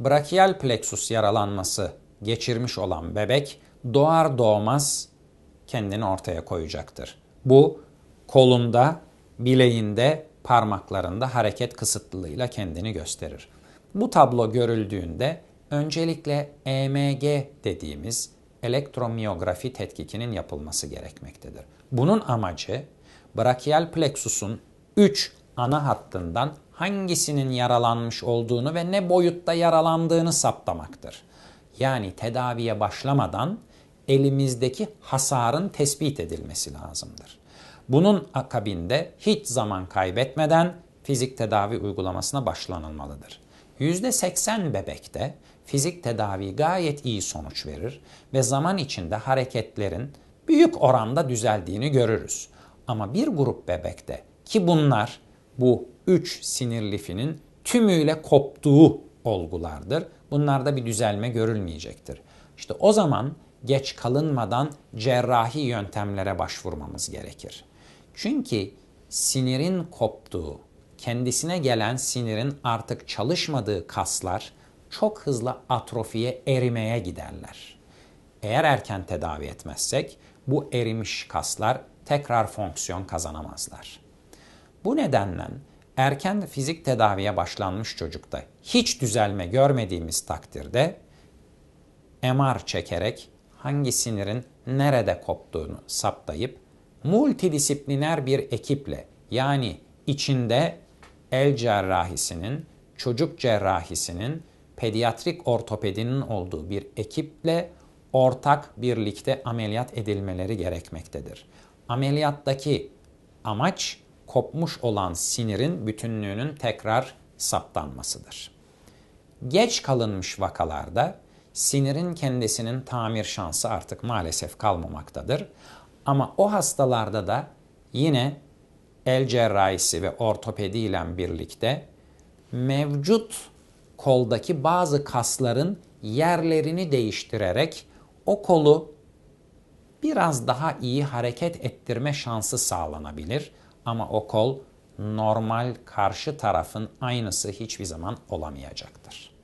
Brakial plexus yaralanması geçirmiş olan bebek doğar doğmaz kendini ortaya koyacaktır. Bu kolunda, bileğinde, parmaklarında hareket kısıtlılığıyla kendini gösterir. Bu tablo görüldüğünde öncelikle EMG dediğimiz elektromiyografi tetkikinin yapılması gerekmektedir. Bunun amacı brakial plexus'un 3 ana hattından hangisinin yaralanmış olduğunu ve ne boyutta yaralandığını saptamaktır. Yani tedaviye başlamadan elimizdeki hasarın tespit edilmesi lazımdır. Bunun akabinde hiç zaman kaybetmeden fizik tedavi uygulamasına başlanılmalıdır. %80 bebekte fizik tedavi gayet iyi sonuç verir ve zaman içinde hareketlerin büyük oranda düzeldiğini görürüz. Ama bir grup bebekte ki bunlar bu üç sinir lifinin tümüyle koptuğu olgulardır. Bunlarda bir düzelme görülmeyecektir. İşte o zaman geç kalınmadan cerrahi yöntemlere başvurmamız gerekir. Çünkü sinirin koptuğu, kendisine gelen sinirin artık çalışmadığı kaslar çok hızlı atrofiye erimeye giderler. Eğer erken tedavi etmezsek bu erimiş kaslar tekrar fonksiyon kazanamazlar. Bu nedenle erken fizik tedaviye başlanmış çocukta hiç düzelme görmediğimiz takdirde MR çekerek hangi sinirin nerede koptuğunu saptayıp multidisipliner bir ekiple yani içinde el cerrahisinin, çocuk cerrahisinin, pediatrik ortopedinin olduğu bir ekiple ortak birlikte ameliyat edilmeleri gerekmektedir. Ameliyattaki amaç kopmuş olan sinirin bütünlüğünün tekrar saptanmasıdır. Geç kalınmış vakalarda sinirin kendisinin tamir şansı artık maalesef kalmamaktadır. Ama o hastalarda da yine el cerrahisi ve ortopedi ile birlikte mevcut koldaki bazı kasların yerlerini değiştirerek o kolu biraz daha iyi hareket ettirme şansı sağlanabilir. Ama o kol normal karşı tarafın aynısı hiçbir zaman olamayacaktır.